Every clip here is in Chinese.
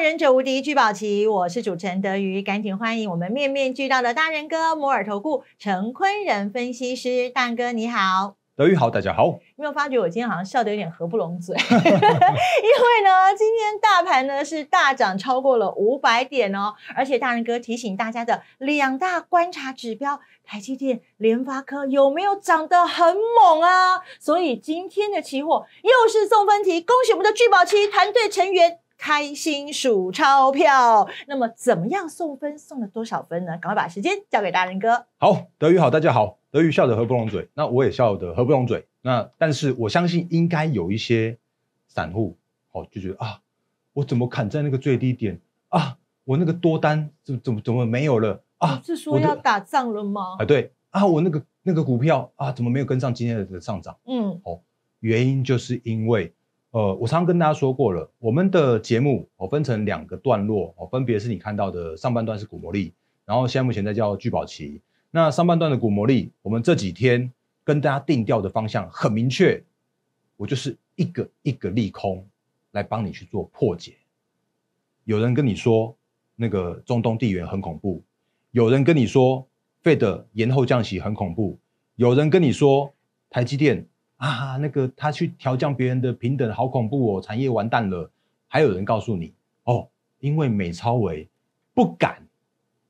忍者无敌聚宝期，我是主持人德瑜，赶紧欢迎我们面面俱到的大人哥摩尔投顾陈坤仁分析师大哥，你好，德瑜好，大家好。你有发觉我今天好像笑得有点合不拢嘴，因为呢，今天大盘呢是大涨超过了五百点哦，而且大人哥提醒大家的两大观察指标，台积电、联发科有没有涨得很猛啊？所以今天的期货又是送分题，恭喜我们的聚宝期团队成员。开心数钞票，那么怎么样送分？送了多少分呢？赶快把时间交给大人哥。好，德语好，大家好，德语笑得合不拢嘴。那我也笑得合不拢嘴。那但是我相信应该有一些散户哦，就觉得啊，我怎么砍在那个最低点啊？我那个多单怎怎么怎么没有了啊？是说要打仗了吗？啊对啊，我那个那个股票啊，怎么没有跟上今天的上涨？嗯，哦，原因就是因为。呃，我常常跟大家说过了，我们的节目我分成两个段落，哦，分别是你看到的上半段是古魔力，然后现在目前在叫聚宝期。那上半段的古魔力，我们这几天跟大家定调的方向很明确，我就是一个一个利空来帮你去做破解。有人跟你说那个中东地缘很恐怖，有人跟你说费德延后降息很恐怖，有人跟你说台积电。啊，那个他去调降别人的平等，好恐怖哦！产业完蛋了。还有人告诉你哦，因为美超维不敢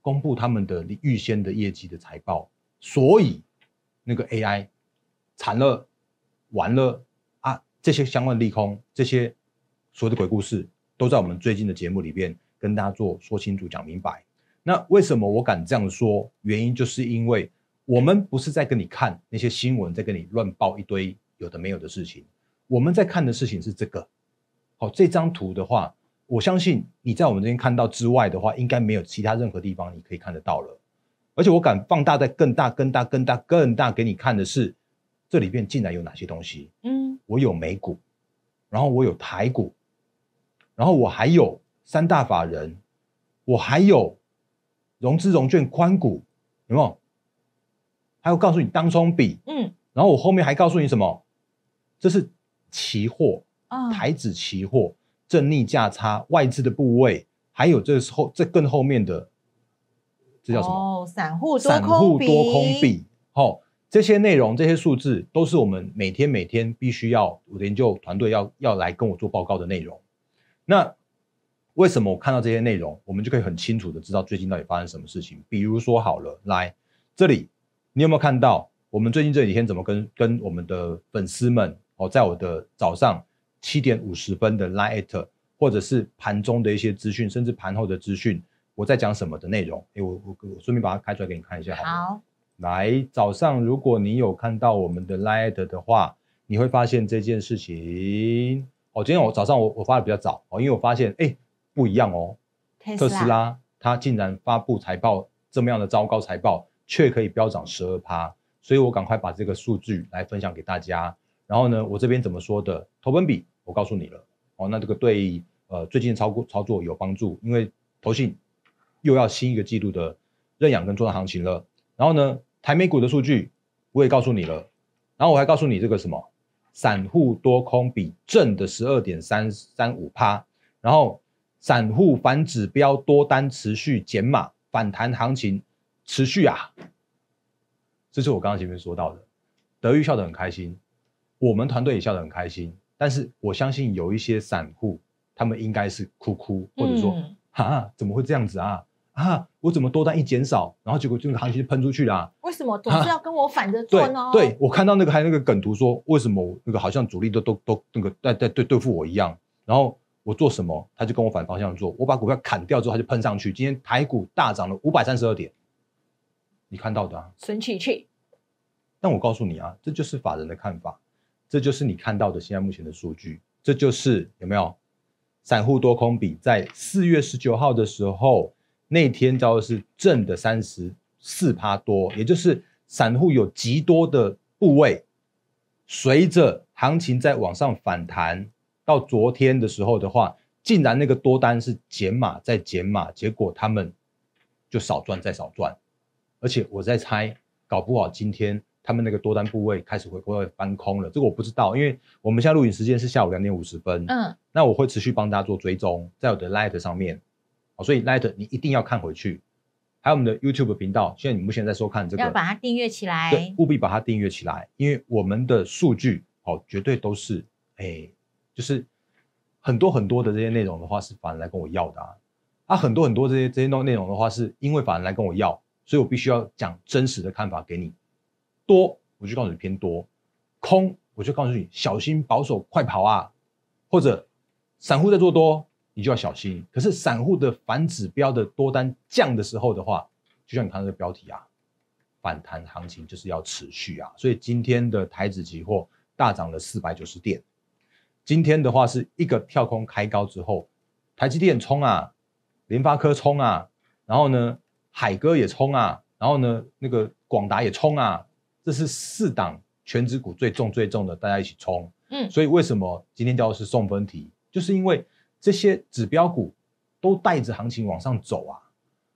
公布他们的预先的业绩的财报，所以那个 AI 惨了，完了啊！这些相关的利空，这些所有的鬼故事，都在我们最近的节目里边跟大家做说清楚、讲明白。那为什么我敢这样说？原因就是因为。我们不是在跟你看那些新闻，在跟你乱报一堆有的没有的事情。我们在看的事情是这个。好，这张图的话，我相信你在我们这边看到之外的话，应该没有其他任何地方你可以看得到了。而且我敢放大在更大、更大、更大、更大给你看的是，这里面竟然有哪些东西？嗯，我有美股，然后我有台股，然后我还有三大法人，我还有融资融券宽股，有没有？还有告诉你当冲比，嗯，然后我后面还告诉你什么？这是期货啊，台指期货正逆价差、外资的部位，还有这后这更后面的这叫什么？哦，散户多空比。好，这些内容、这些数字都是我们每天每天必须要，我研究团队要要来跟我做报告的内容。那为什么我看到这些内容，我们就可以很清楚的知道最近到底发生什么事情？比如说好了，来这里。你有没有看到我们最近这几天怎么跟跟我们的粉丝们哦，在我的早上七点五十分的 light，或者是盘中的一些资讯，甚至盘后的资讯，我在讲什么的内容？哎，我我我顺便把它开出来给你看一下，好。好，来早上，如果你有看到我们的 light 的话，你会发现这件事情哦。今天我早上我我发的比较早哦，因为我发现哎不一样哦，特斯拉，特斯拉它竟然发布财报，这么样的糟糕财报。却可以飙涨十二趴，所以我赶快把这个数据来分享给大家。然后呢，我这边怎么说的？投本比我告诉你了哦。那这个对呃最近操作操作有帮助，因为投信又要新一个季度的认养跟做单行情了。然后呢，台美股的数据我也告诉你了。然后我还告诉你这个什么，散户多空比正的十二点三三五趴。然后散户反指标多单持续减码，反弹行情。持续啊，这是我刚刚前面说到的。德裕笑得很开心，我们团队也笑得很开心。但是我相信有一些散户，他们应该是哭哭，或者说啊，怎么会这样子啊？啊，我怎么多单一减少，然后结果这个行情就喷出去啦？为什么总是要跟我反着做呢？对，我看到那个还那个梗图说，为什么那个好像主力都都都那个在在对对付我一样？然后我做什么，他就跟我反方向做。我把股票砍掉之后，他就喷上去。今天台股大涨了五百三十二点。你看到的啊，生气气。但我告诉你啊，这就是法人的看法，这就是你看到的现在目前的数据，这就是有没有？散户多空比在四月十九号的时候，那天的是正的三十四趴多，也就是散户有极多的部位。随着行情在往上反弹，到昨天的时候的话，竟然那个多单是减码再减码，结果他们就少赚再少赚。而且我在猜，搞不好今天他们那个多单部位开始会不会翻空了？这个我不知道，因为我们现在录影时间是下午两点五十分。嗯，那我会持续帮大家做追踪，在我的 Light 上面。好，所以 Light 你一定要看回去，还有我们的 YouTube 频道。现在你目前在收看这个，要把它订阅起来，对，务必把它订阅起来，因为我们的数据哦，绝对都是哎，就是很多很多的这些内容的话，是法人来跟我要的啊。啊，很多很多这些这些内内容的话，是因为法人来跟我要。所以我必须要讲真实的看法给你。多，我就告诉你偏多；空，我就告诉你小心保守，快跑啊！或者散户在做多，你就要小心。可是散户的反指标的多单降的时候的话，就像你看这个标题啊，反弹行情就是要持续啊。所以今天的台子期货大涨了四百九十点。今天的话是一个跳空开高之后，台积电冲啊，联发科冲啊，然后呢？海哥也冲啊，然后呢，那个广达也冲啊，这是四档全指股最重最重的，大家一起冲。嗯，所以为什么今天叫是送分题，就是因为这些指标股都带着行情往上走啊。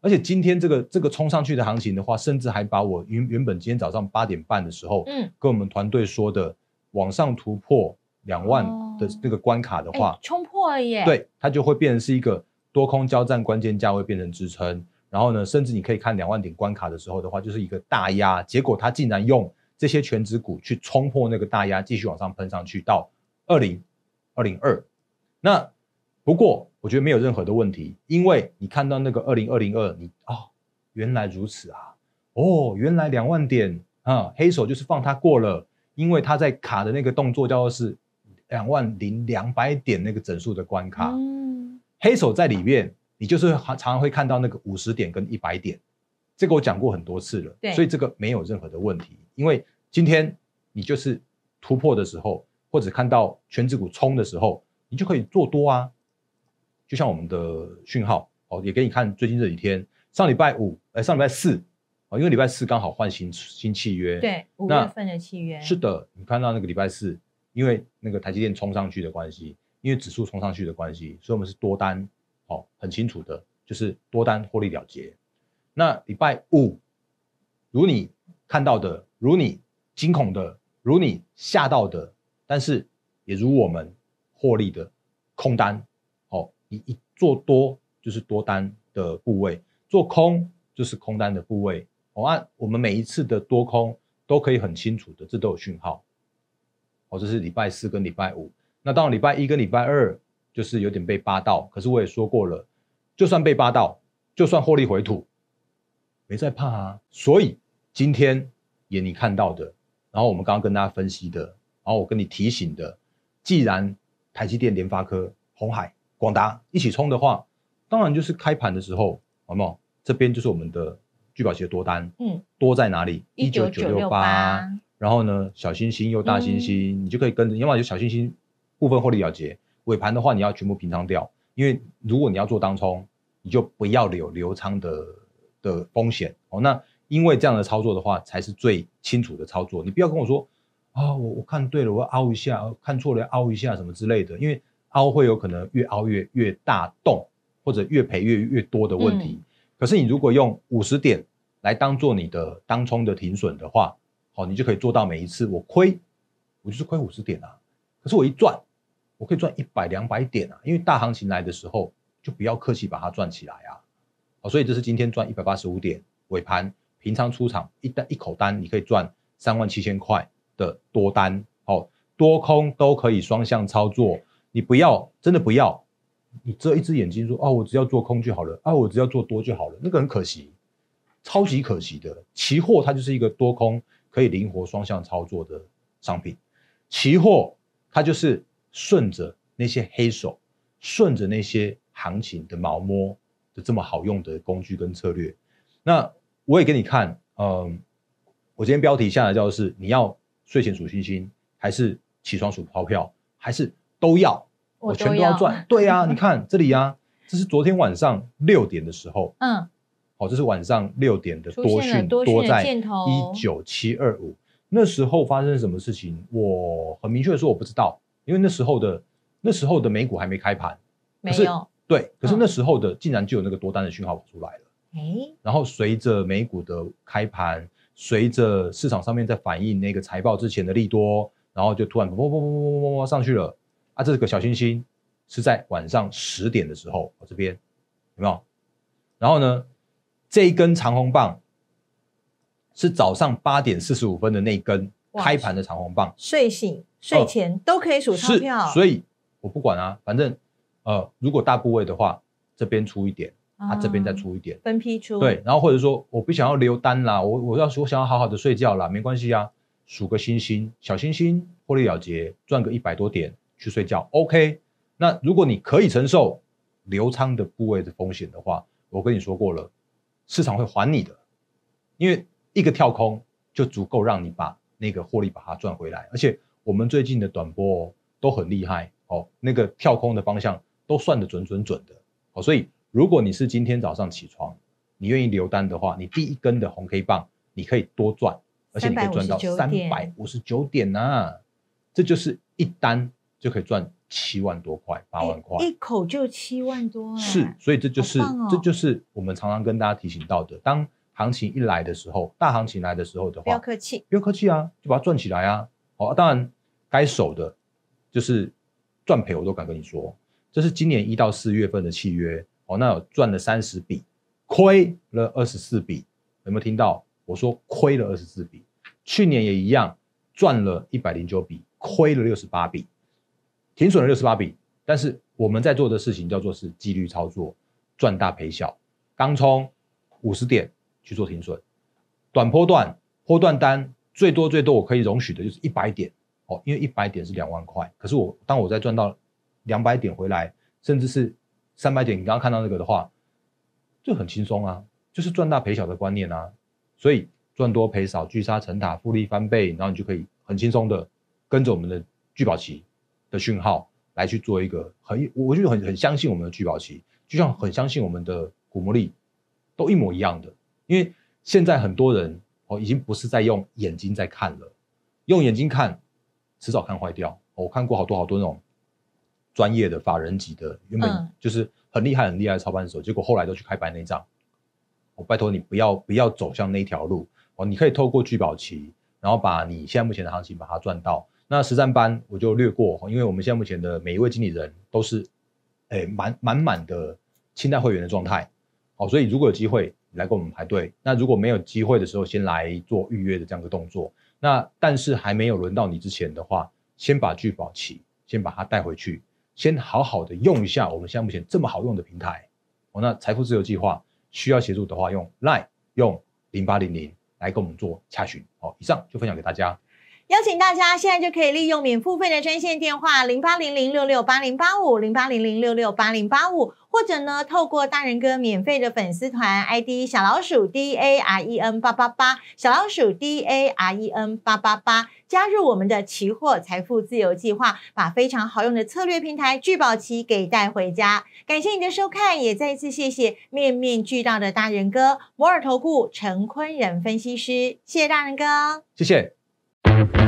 而且今天这个这个冲上去的行情的话，甚至还把我原原本今天早上八点半的时候，嗯，跟我们团队说的往上突破两万的那个关卡的话，冲破了耶。对，它就会变成是一个多空交战关键价位，变成支撑。然后呢，甚至你可以看两万点关卡的时候的话，就是一个大压，结果他竟然用这些全值股去冲破那个大压，继续往上喷上去到二零二零二。那不过我觉得没有任何的问题，因为你看到那个二零二零二，你哦，原来如此啊，哦，原来两万点啊，黑手就是放它过了，因为他在卡的那个动作叫做是两万零两百点那个整数的关卡，嗯，黑手在里面。你就是常常常会看到那个五十点跟一百点，这个我讲过很多次了，对，所以这个没有任何的问题，因为今天你就是突破的时候，或者看到全指股冲的时候，你就可以做多啊。就像我们的讯号哦，也给你看最近这几天，上礼拜五哎，上礼拜四哦，因为礼拜四刚好换新新契约，对，五月份的契约是的，你看到那个礼拜四，因为那个台积电冲上去的关系，因为指数冲上去的关系，所以我们是多单。哦，很清楚的，就是多单获利了结。那礼拜五，如你看到的，如你惊恐的，如你吓到的，但是也如我们获利的空单，哦，一一做多就是多单的部位，做空就是空单的部位。哦，按我们每一次的多空都可以很清楚的，这都有讯号。哦，这是礼拜四跟礼拜五。那到礼拜一跟礼拜二。就是有点被扒到，可是我也说过了，就算被扒到，就算获利回吐，没在怕啊。所以今天也你看到的，然后我们刚刚跟大家分析的，然后我跟你提醒的，既然台积电、联发科、红海、广达一起冲的话，当然就是开盘的时候，好不好？这边就是我们的聚宝鞋多单，嗯，多在哪里？一九九六八，然后呢，小星星又大星星，你就可以跟着，要么就小星星部分获利了结。尾盘的话，你要全部平仓掉，因为如果你要做当冲，你就不要留留仓的的风险哦。那因为这样的操作的话，才是最清楚的操作。你不要跟我说啊，我我看对了，我要凹一下，看错了凹一下什么之类的，因为凹会有可能越凹越越大洞，或者越赔越越多的问题。可是你如果用五十点来当做你的当冲的停损的话，好，你就可以做到每一次我亏，我就是亏五十点啊。可是我一赚。我可以赚一百两百点啊，因为大行情来的时候就不要客气把它赚起来啊，好，所以这是今天赚一百八十五点尾盘，平仓出场一单一口单，你可以赚三万七千块的多单，好，多空都可以双向操作，你不要真的不要，你遮一只眼睛说啊，我只要做空就好了啊，我只要做多就好了，那个很可惜，超级可惜的，期货它就是一个多空可以灵活双向操作的商品，期货它就是。顺着那些黑手，顺着那些行情的毛摸的这么好用的工具跟策略，那我也给你看。嗯，我今天标题下来叫是：你要睡前数星星，还是起床数钞票，还是都要？我全都要赚。对呀，你看这里呀，这是昨天晚上六点的时候。嗯。好，这是晚上六点的多讯多在一九七二五。那时候发生什么事情？我很明确的说，我不知道。因为那时候的那时候的美股还没开盘，没有对，可是那时候的竟然就有那个多单的讯号出来了，哎，然后随着美股的开盘，随着市场上面在反映那个财报之前的利多，然后就突然砰砰砰砰砰砰上去了，啊，这个小星星是在晚上十点的时候，我这边有没有？然后呢，这一根长红棒是早上八点四十五分的那一根。开盘的长红棒，睡醒、睡前都可以数钞票，所以，我不管啊，反正，呃，如果大部位的话，这边出一点，啊，这边再出一点，分批出，对，然后或者说我不想要留单啦，我我要我想要好好的睡觉啦，没关系啊，数个星星，小星星，获利了结，赚个一百多点去睡觉，OK？那如果你可以承受流仓的部位的风险的话，我跟你说过了，市场会还你的，因为一个跳空就足够让你把。那个获利把它赚回来，而且我们最近的短波都很厉害哦，那个跳空的方向都算的准准准的哦，所以如果你是今天早上起床，你愿意留单的话，你第一根的红 K 棒你可以多赚，而且你可以赚到三百五十九点啊，这就是一单就可以赚七万多块八万块，一口就七万多是，所以这就是这就是我们常常跟大家提醒到的，当。行情一来的时候，大行情来的时候的话，不要客气，不要客气啊，就把它赚起来啊！哦，当然该守的，就是赚赔我都敢跟你说，这是今年一到四月份的契约哦。那赚了三十笔，亏了二十四笔，有没有听到我说亏了二十四笔？去年也一样，赚了一百零九笔，亏了六十八笔，停损了六十八笔。但是我们在做的事情叫做是纪律操作，赚大赔小，刚冲五十点。去做停损，短波段、波段单最多最多我可以容许的就是一百点哦，因为一百点是两万块。可是我当我在赚到两百点回来，甚至是三百点，你刚刚看到那个的话，就很轻松啊，就是赚大赔小的观念啊。所以赚多赔少，聚沙成塔，复利翻倍，然后你就可以很轻松的跟着我们的聚宝期的讯号来去做一个很，我就很很相信我们的聚宝期，就像很相信我们的古魔力，都一模一样的。因为现在很多人哦，已经不是在用眼睛在看了，用眼睛看迟早看坏掉。我看过好多好多那种专业的法人级的，原本就是很厉害很厉害操盘手，结果后来都去开白内障。我拜托你不要不要走向那条路哦，你可以透过聚宝期，然后把你现在目前的行情把它赚到。那实战班我就略过，因为我们现在目前的每一位经理人都是哎满满满的清代会员的状态哦，所以如果有机会。来跟我们排队。那如果没有机会的时候，先来做预约的这样一个动作。那但是还没有轮到你之前的话，先把聚宝期先把它带回去，先好好的用一下我们像目前这么好用的平台。哦，那财富自由计划需要协助的话，用 line 用零八零零来跟我们做洽询。好，以上就分享给大家。邀请大家现在就可以利用免付费的专线电话零八零零六六八零八五零八零零六六八零八五，或者呢透过大仁哥免费的粉丝团 ID 小老鼠 D A R E N 八八八小老鼠 D A R E N 八八八加入我们的期货财富自由计划，把非常好用的策略平台聚宝奇给带回家。感谢你的收看，也再一次谢谢面面俱到的大仁哥摩尔投顾陈坤仁分析师，谢谢大仁哥，谢谢。